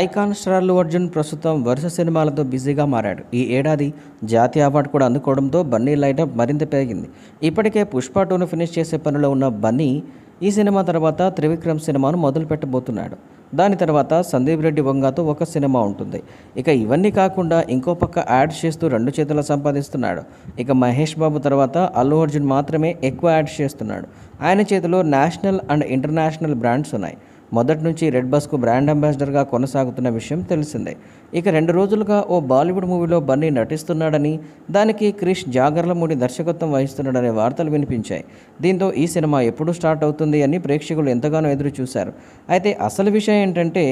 icon స్టార్లు అర్జున్ ప్రస్తుతం వరుస సినిమాలతో బిజీగా మారాడు ఈ ఏడాది జాతీయ అవార్డు కూడా అందుకోవడంతో బన్నీ లైటప్ మరింత పెరిగింది ఇప్పటికే పుష్ప టూను ఫినిష్ చేసే పనిలో ఉన్న బన్నీ ఈ సినిమా తర్వాత త్రివిక్రమ్ సినిమాను మొదలు పెట్టబోతున్నాడు దాని తర్వాత సందీప్ రెడ్డి వంగాతో ఒక సినిమా ఉంటుంది ఇక ఇవన్నీ కాకుండా ఇంకో పక్క యాడ్ చేస్తూ రెండు చేతుల సంపాదిస్తున్నాడు ఇక మహేష్ బాబు తర్వాత అల్లు అర్జున్ మాత్రమే ఎక్కువ యాడ్ చేస్తున్నాడు ఆయన చేతిలో నేషనల్ అండ్ ఇంటర్నేషనల్ బ్రాండ్స్ ఉన్నాయి మొదటి నుంచి రెడ్ బస్కు బ్రాండ్ అంబాసిడర్గా కొనసాగుతున్న విషయం తెలిసిందే ఇక రెండు రోజులుగా ఓ బాలీవుడ్ మూవీలో బన్నీ నటిస్తున్నాడని దానికి క్రిష్ జాగర్లమూడి దర్శకత్వం వహిస్తున్నాడనే వార్తలు వినిపించాయి దీంతో ఈ సినిమా ఎప్పుడు స్టార్ట్ అవుతుంది అని ప్రేక్షకులు ఎంతగానో ఎదురు చూశారు అయితే అసలు విషయం ఏంటంటే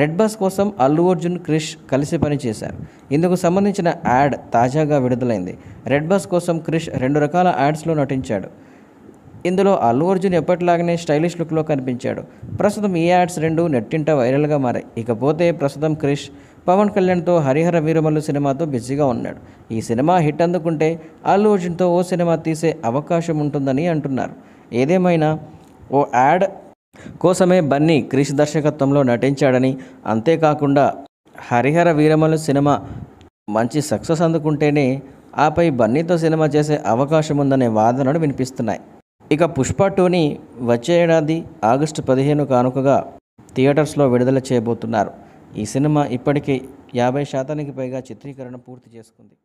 రెడ్ బస్ కోసం అల్లు అర్జున్ క్రిష్ కలిసి పనిచేశారు ఇందుకు సంబంధించిన యాడ్ తాజాగా విడుదలైంది రెడ్ బస్ కోసం క్రిష్ రెండు రకాల యాడ్స్లో నటించాడు ఇందులో అల్లు అర్జున్ ఎప్పటిలాగనే స్టైలిష్ లుక్లో కనిపించాడు ప్రస్తుతం ఈ యాడ్స్ రెండు నెట్టింట వైరల్గా మారాయి ఇకపోతే ప్రస్తుతం క్రిష్ పవన్ కళ్యాణ్తో హరిహర వీరమల్లు సినిమాతో బిజీగా ఉన్నాడు ఈ సినిమా హిట్ అందుకుంటే అల్లు అర్జున్తో ఓ సినిమా తీసే అవకాశం ఉంటుందని అంటున్నారు ఏదేమైనా ఓ యాడ్ కోసమే బన్నీ క్రిష్ దర్శకత్వంలో నటించాడని అంతేకాకుండా హరిహర వీరమల్లు సినిమా మంచి సక్సెస్ అందుకుంటేనే ఆపై బన్నీతో సినిమా చేసే అవకాశం ఉందనే వాదనలు వినిపిస్తున్నాయి ఇక పుష్ప టూని వచ్చే ఏడాది ఆగస్టు పదిహేను కానుకగా థియేటర్స్లో విడుదల చేయబోతున్నారు ఈ సినిమా ఇప్పటికే యాభై శాతానికి పైగా చిత్రీకరణ పూర్తి చేసుకుంది